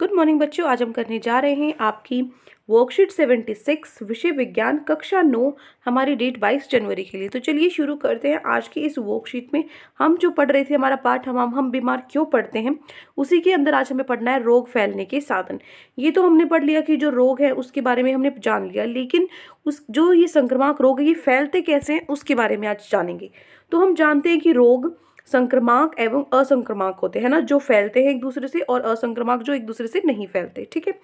good morning बच्चों आज हम करने जा रहे हैं आपकी वर्कशीट 76 विषय विज्ञान कक्षा 9 हमारी डेट 22 जनवरी के लिए तो चलिए शुरू करते हैं आज की इस वर्कशीट में हम जो पढ़ रहे थे हमारा पाठ हम हम बीमार क्यों पढ़ते हैं उसी के अंदर आज हमें पढ़ना है रोग फैलने के साधन ये तो हमने पढ़ लिया कि जो रोग है उसके बारे में हमने जान लिया लेकिन उस जो ये संक्रमक रोग है ये फैलते कैसे हैं उसके बारे में आज जानेंगे तो हम जानते हैं कि रोग संक्रमाक एवं असंक्रमाक होते हैं ना जो फैलते हैं एक दूसरे से और असंक्रमाक जो एक दूसरे से नहीं फैलते ठीक है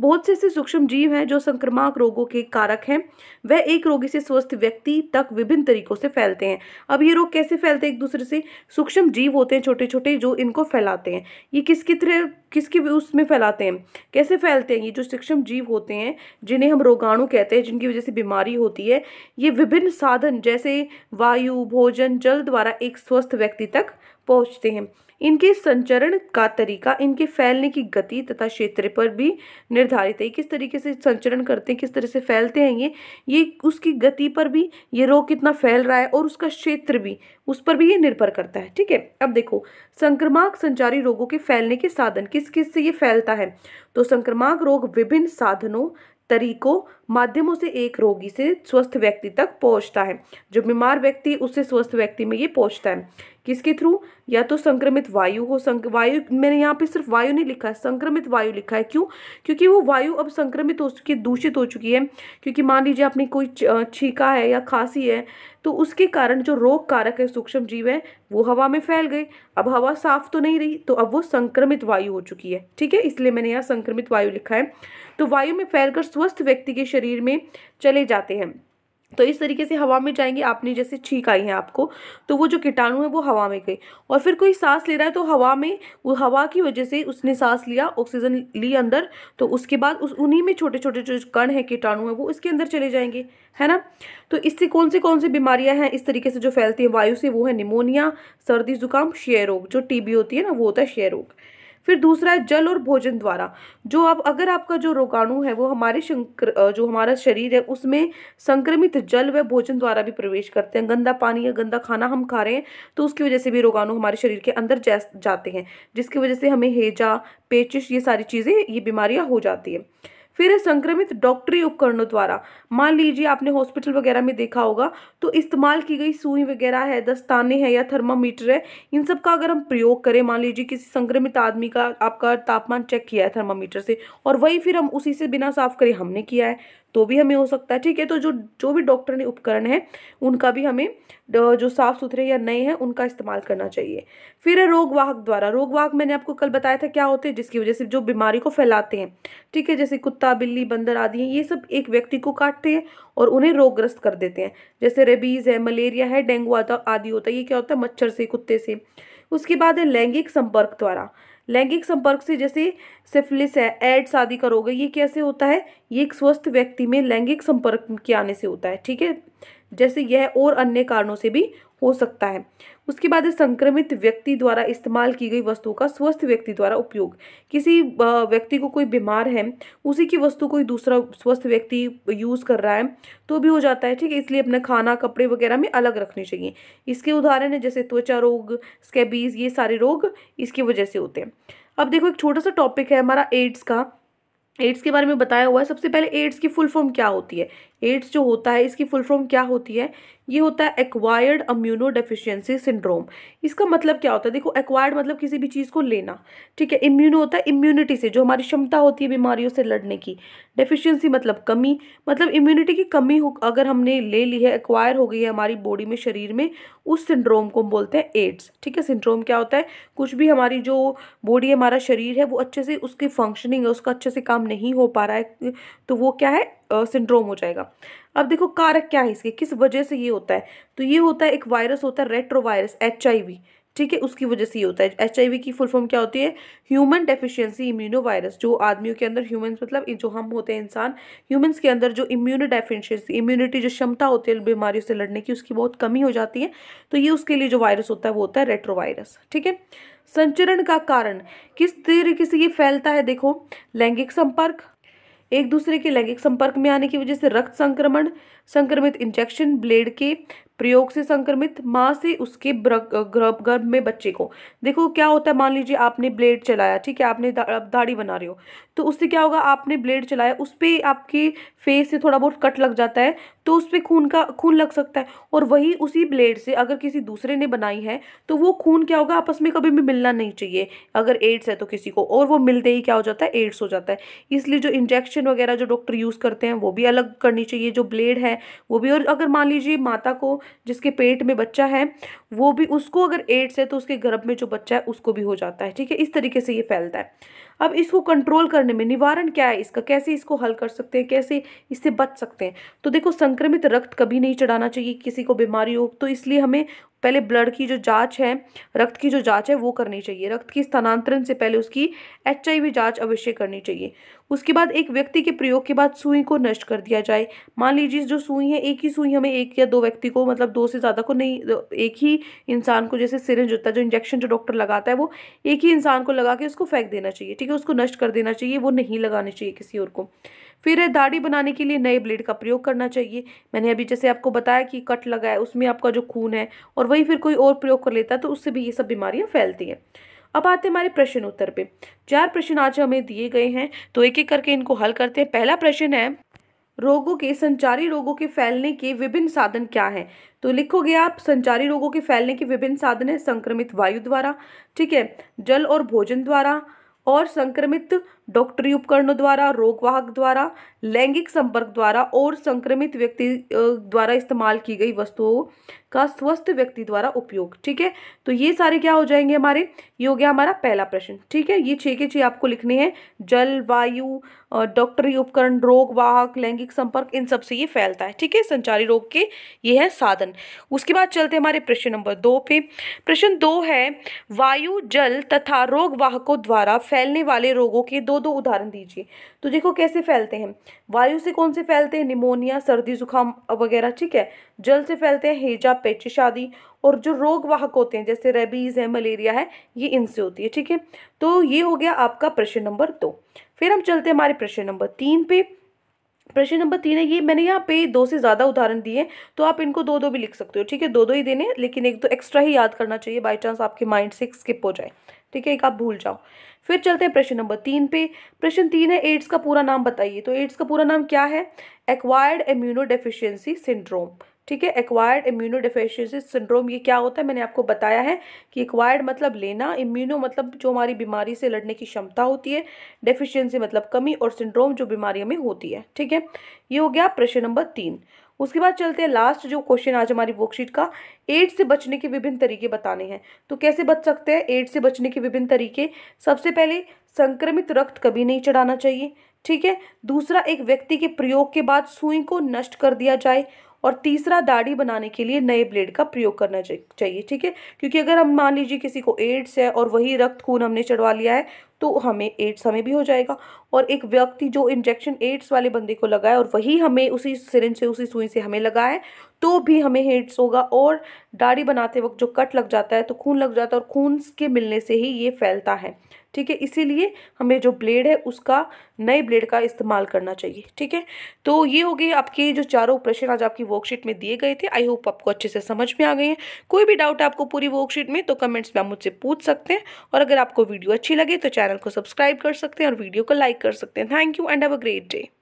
बहुत से ऐसे सूक्ष्म जीव हैं जो संक्रमाक रोगों के कारक हैं वह एक रोगी से स्वस्थ व्यक्ति तक विभिन्न तरीकों से फैलते हैं अब ये रोग कैसे फैलते हैं एक दूसरे से सूक्ष्म जीव होते हैं छोटे छोटे जो इनको फैलाते हैं ये किस तरह किसके उसमें फैलाते हैं कैसे फैलते हैं ये जो सूक्ष्म जीव होते हैं जिन्हें हम रोगाणु कहते हैं जिनकी वजह से बीमारी होती है ये विभिन्न साधन जैसे वायु भोजन जल द्वारा एक स्वस्थ व्यक्ति तक पहुँचते हैं इनके संचरण का तरीका इनके फैलने की गति तथा क्षेत्र पर भी निर्धारित है किस तरीके से संचरण करते हैं किस तरह से फैलते हैं ये ये उसकी गति पर भी ये रोग कितना फैल रहा है और उसका क्षेत्र भी उस पर भी ये निर्भर करता है ठीक है अब देखो संक्रमक संचारी रोगों के फैलने के साधन किस किस से ये फैलता है तो संक्रमक रोग विभिन्न साधनों तरीकों माध्यमों से एक रोगी से स्वस्थ व्यक्ति तक पहुंचता है जो बीमार व्यक्ति उससे स्वस्थ व्यक्ति में ये पहुंचता है किसके थ्रू या तो संक्रमित वायु हो संक वायु मैंने यहाँ पे सिर्फ वायु नहीं लिखा है संक्रमित वायु लिखा है क्यों क्योंकि वो वायु अब संक्रमित हो चुकी है दूषित हो चुकी है क्योंकि मान लीजिए आपने कोई छीका है या खांसी है तो उसके कारण जो रोग कारक है सूक्ष्म जीव है वो हवा में फैल गए अब हवा साफ तो नहीं रही तो अब वो संक्रमित वायु हो चुकी है ठीक है इसलिए मैंने यहाँ संक्रमित वायु लिखा है तो वायु में फैलकर स्वस्थ व्यक्ति के शरीर शरीर में चले जाते हैं तो इस तरीके से हवा में जाएंगे आपने जैसे छींक आई है आपको तो वो जो कीटाणु है वो हवा में गई और फिर कोई सांस ले रहा है तो हवा में वो हवा की वजह से उसने सांस लिया ऑक्सीजन ली अंदर तो उसके बाद उस उन्हीं में छोटे छोटे जो कण है कीटाणु है वो इसके अंदर चले जाएंगे है ना तो इससे कौन सी कौन सी बीमारियां हैं इस तरीके से जो फैलती हैं वायु से वो है निमोनिया सर्दी जुकाम शेयर रोग जो टीबी होती है ना वो होता है शेयर रोग फिर दूसरा है जल और भोजन द्वारा जो अब अगर आपका जो रोगाणु है वो हमारे शंकर जो हमारा शरीर है उसमें संक्रमित जल व भोजन द्वारा भी प्रवेश करते हैं गंदा पानी या गंदा खाना हम खा रहे हैं तो उसकी वजह से भी रोगाणु हमारे शरीर के अंदर जाते हैं जिसकी वजह से हमें हेजा पेचिश ये सारी चीज़ें ये बीमारियाँ हो जाती है फिर संक्रमित डॉक्टरी उपकरणों द्वारा मान लीजिए आपने हॉस्पिटल वगैरह में देखा होगा तो इस्तेमाल की गई सुई वगैरह है दस्ताने हैं या थर्मामीटर है इन सब का अगर हम प्रयोग करें मान लीजिए किसी संक्रमित आदमी का आपका तापमान चेक किया है थर्मामीटर से और वही फिर हम उसी से बिना साफ करें हमने किया है तो भी हमें हो सकता है ठीक है तो जो जो भी डॉक्टर ने उपकरण है उनका भी हमें जो साफ़ सुथरे या नए हैं उनका इस्तेमाल करना चाहिए फिर है रोगवाहक द्वारा रोगवाहक मैंने आपको कल बताया था क्या होते हैं जिसकी वजह से जो बीमारी को फैलाते हैं ठीक है जैसे कुत्ता कुत्ता बिल्ली बंदर आदि हैं ये सब एक व्यक्ति को काटते हैं और उन्हें रोगग्रस्त कर देते हैं जैसे रेबीज़ है मलेरिया है डेंगू आदि होता है ये क्या होता है मच्छर से कुत्ते से उसके बाद है लैंगिक संपर्क द्वारा लैंगिक संपर्क से जैसे सिफिलिस है एड्स आदि का रोग है ये कैसे होता है ये एक स्वस्थ व्यक्ति में लैंगिक संपर्क के आने से होता है ठीक है जैसे यह और अन्य कारणों से भी हो सकता है उसके बाद है संक्रमित व्यक्ति द्वारा इस्तेमाल की गई वस्तुओं का स्वस्थ व्यक्ति द्वारा उपयोग किसी व्यक्ति को कोई बीमार है उसी की वस्तु कोई दूसरा स्वस्थ व्यक्ति यूज़ कर रहा है तो भी हो जाता है ठीक है इसलिए अपना खाना कपड़े वगैरह में अलग रखने चाहिए इसके उदाहरण है जैसे त्वचा रोग स्केबीज ये सारे रोग इसकी वजह से होते हैं अब देखो एक छोटा सा टॉपिक है हमारा एड्स का एड्स के बारे में बताया हुआ है सबसे पहले एड्स की फुल फॉर्म क्या होती है एड्स जो होता है इसकी फुल फॉर्म क्या होती है ये होता है एक्वायर्ड अम्यूनो डेफिशियंसी सिंड्रोम इसका मतलब क्या होता है देखो एक्वायर्ड मतलब किसी भी चीज़ को लेना ठीक है इम्यूनो होता है इम्यूनिटी से जो हमारी क्षमता होती है बीमारियों से लड़ने की डेफिशियंसी मतलब कमी मतलब इम्यूनिटी की कमी हो अगर हमने ले ली है एक्वायर हो गई है हमारी बॉडी में शरीर में उस सिंड्रोम को हम बोलते हैं एड्स ठीक है सिंड्रोम क्या होता है कुछ भी हमारी जो बॉडी है हमारा शरीर है वो अच्छे से उसकी फंक्शनिंग है उसका अच्छे से काम नहीं हो पा रहा है तो वो क्या है सिंड्रोम हो जाएगा अब देखो कारक क्या है इसके किस वजह से ये होता है तो ये होता है एक वायरस होता है रेट्रोवायरस एच ठीक है उसकी वजह से ये होता है एच की फुल फॉर्म क्या होती है ह्यूमन डेफिशिएंसी इम्यूनो वायरस जो आदमियों के अंदर ह्यूमन मतलब जो हम होते हैं इंसान ह्यूमंस के अंदर जो इम्यूनो डेफिशिएंसी इम्यूनिटी जो क्षमता होती है बीमारियों से लड़ने की उसकी बहुत कमी हो जाती है तो ये उसके लिए जो वायरस होता है वो होता है रेट्रो ठीक है संचरण का कारण किस तरीके से ये फैलता है देखो लैंगिक संपर्क एक दूसरे के लैंगिक संपर्क में आने की वजह से रक्त संक्रमण संक्रमित इंजेक्शन ब्लेड के प्रयोग से संक्रमित माँ से उसके गर्भ में बच्चे को देखो क्या होता है मान लीजिए आपने ब्लेड चलाया ठीक है आपने दाढ़ी बना रहे हो तो उससे क्या होगा आपने ब्लेड चलाया उस पर आपके फेस से थोड़ा बहुत कट लग जाता है तो उस पर खून का खून लग सकता है और वही उसी ब्लेड से अगर किसी दूसरे ने बनाई है तो वो खून क्या होगा आपस में कभी भी मिलना नहीं चाहिए अगर एड्स है तो किसी को और वो मिलते ही क्या हो जाता है एड्स हो जाता है इसलिए जो इंजेक्शन वगैरह जो डॉक्टर यूज़ करते हैं वो भी अलग करनी चाहिए जो ब्लेड है वो भी और अगर मान लीजिए माता को जिसके पेट में बच्चा है वो भी उसको अगर एड्स है तो उसके गर्भ में जो बच्चा है उसको भी हो जाता है ठीक है इस तरीके से ये फैलता है अब इसको कंट्रोल करने में निवारण क्या है इसका कैसे इसको हल कर सकते हैं कैसे इससे बच सकते हैं तो देखो संक्रमित रक्त कभी नहीं चढ़ाना चाहिए किसी को बीमारी हो तो इसलिए हमें पहले ब्लड की जो जांच है रक्त की जो जांच है वो करनी चाहिए रक्त की स्थानांतरण से पहले उसकी एच जांच अवश्य करनी चाहिए उसके बाद एक व्यक्ति के प्रयोग के बाद सुई को नष्ट कर दिया जाए मान लीजिए जो सुई है एक ही सुई हमें एक या दो व्यक्ति को मतलब दो से ज़्यादा को नहीं एक ही इंसान को जैसे सिरेंज होता है जो इंजेक्शन जो डॉक्टर लगाता है वो एक ही इंसान को लगा के उसको फेंक देना चाहिए ठीक है उसको नष्ट कर देना चाहिए वो नहीं लगानी चाहिए किसी और को फिर दाढ़ी बनाने के लिए नए ब्लेड का प्रयोग करना चाहिए मैंने अभी जैसे आपको बताया कि कट लगा है उसमें आपका जो खून है और वही फिर कोई और प्रयोग कर लेता है तो उससे भी ये सब बीमारियाँ फैलती हैं अब आते हैं हमारे प्रश्न उत्तर पे चार प्रश्न आज हमें दिए गए हैं तो एक एक करके इनको हल करते हैं पहला प्रश्न है रोगों के संचारी रोगों के फैलने के विभिन्न साधन क्या हैं तो लिखोगे आप संचारी रोगों के फैलने के विभिन्न साधन हैं संक्रमित वायु द्वारा ठीक है जल और भोजन द्वारा और संक्रमित डॉक्टरी उपकरणों द्वारा रोगवाहक द्वारा लैंगिक संपर्क द्वारा और संक्रमित व्यक्ति द्वारा इस्तेमाल की गई वस्तुओं का स्वस्थ व्यक्ति द्वारा उपयोग ठीक है तो ये सारे क्या हो जाएंगे हमारे ये हो गया हमारा पहला प्रश्न ठीक है ये छः के छः आपको लिखने हैं जलवायु डॉक्टरी उपकरण रोग वाहक लैंगिक संपर्क इन सब से ये फैलता है ठीक है संचारी रोग के ये है साधन उसके बाद चलते हमारे प्रश्न नंबर दो पे प्रश्न दो है वायु जल तथा रोग वाहकों द्वारा फैलने वाले रोगों के दो दो उदाहरण दीजिए तो देखो कैसे फैलते हैं वायु से कौन से फैलते हैं निमोनिया सर्दी जुकाम वगैरह ठीक है जल से फैलते हैं हेजा पेचिश आदि और जो रोग वाहक होते हैं जैसे रेबीज़ है मलेरिया है ये इनसे होती है ठीक है तो ये हो गया आपका प्रश्न नंबर दो फिर हम चलते हैं हमारे प्रश्न नंबर तीन पे प्रश्न नंबर तीन है ये मैंने यहाँ पे दो से ज़्यादा उदाहरण दिए तो आप इनको दो दो भी लिख सकते हो ठीक है दो दो ही देने लेकिन एक दो तो एक्स्ट्रा ही याद करना चाहिए बाई चांस आपके माइंड से स्किप हो जाए ठीक है एक आप भूल जाओ फिर चलते हैं प्रश्न नंबर तीन पे प्रश्न तीन है एड्स का पूरा नाम बताइए तो एड्स का पूरा नाम क्या है एक्वायर्ड इम्यूनो डेफिशियंसी सिंड्रोम ठीक है एक्वायर्ड इम्यूनो डिफिशियंसी सिंड्रोम ये क्या होता है मैंने आपको बताया है कि एक्वायर्ड मतलब लेना इम्यूनो मतलब जो हमारी बीमारी से लड़ने की क्षमता होती है डेफिशियंसी मतलब कमी और सिंड्रोम जो बीमारियों में होती है ठीक है ये हो गया प्रश्न नंबर तीन उसके बाद चलते हैं लास्ट जो क्वेश्चन आज हमारी वर्कशीट का एड्स से बचने के विभिन्न तरीके बताने हैं तो कैसे बच सकते हैं एड्स से बचने के विभिन्न तरीके सबसे पहले संक्रमित रक्त कभी नहीं चढ़ाना चाहिए ठीक है दूसरा एक व्यक्ति के प्रयोग के बाद सुई को नष्ट कर दिया जाए और तीसरा दाढ़ी बनाने के लिए नए ब्लेड का प्रयोग करना चाहिए ठीक है क्योंकि अगर हम मान लीजिए किसी को एड्स है और वही रक्त खून हमने चढ़वा लिया है तो हमें एड्स हमें भी हो जाएगा और एक व्यक्ति जो इंजेक्शन एड्स वाले बंदे को लगाए और वही हमें उसी सिरिंज से उसी सुई से हमें लगाए तो भी हमें एड्स होगा और दाढ़ी बनाते वक्त जो कट लग जाता है तो खून लग जाता है और खून के मिलने से ही ये फैलता है ठीक है इसीलिए हमें जो ब्लेड है उसका नए ब्लेड का इस्तेमाल करना चाहिए ठीक है तो ये हो गए आपके जो चारों प्रश्न आज आपकी वर्कशीट में दिए गए थे आई होप आपको अच्छे से समझ में आ गए हैं कोई भी डाउट आपको पूरी वर्कशीट में तो कमेंट्स में आप मुझसे पूछ सकते हैं और अगर आपको वीडियो अच्छी लगे तो चैनल को सब्सक्राइब कर सकते हैं और वीडियो को लाइक कर सकते हैं thank you and have a great day